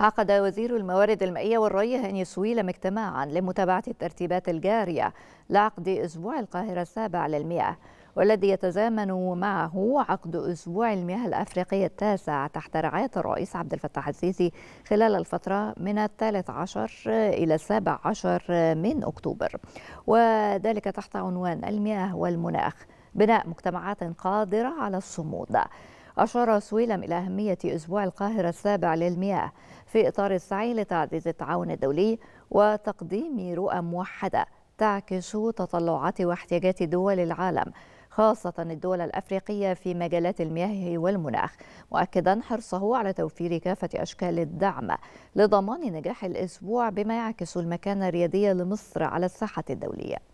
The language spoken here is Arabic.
عقد وزير الموارد المائية والري هاني سويلم اجتماعا لمتابعة الترتيبات الجارية لعقد أسبوع القاهرة السابع للمياه والذي يتزامن معه عقد أسبوع المياه الأفريقية التاسع تحت رعاية الرئيس عبد الفتاح السيسي خلال الفترة من الثالث عشر إلى السابع عشر من أكتوبر وذلك تحت عنوان المياه والمناخ بناء مجتمعات قادرة على الصمود أشار سويلم إلى أهمية أسبوع القاهرة السابع للمياه في إطار السعي لتعزيز التعاون الدولي وتقديم رؤى موحدة تعكس تطلعات واحتياجات دول العالم خاصة الدول الأفريقية في مجالات المياه والمناخ مؤكدا حرصه على توفير كافة أشكال الدعم لضمان نجاح الأسبوع بما يعكس المكانة الريادية لمصر على الساحة الدولية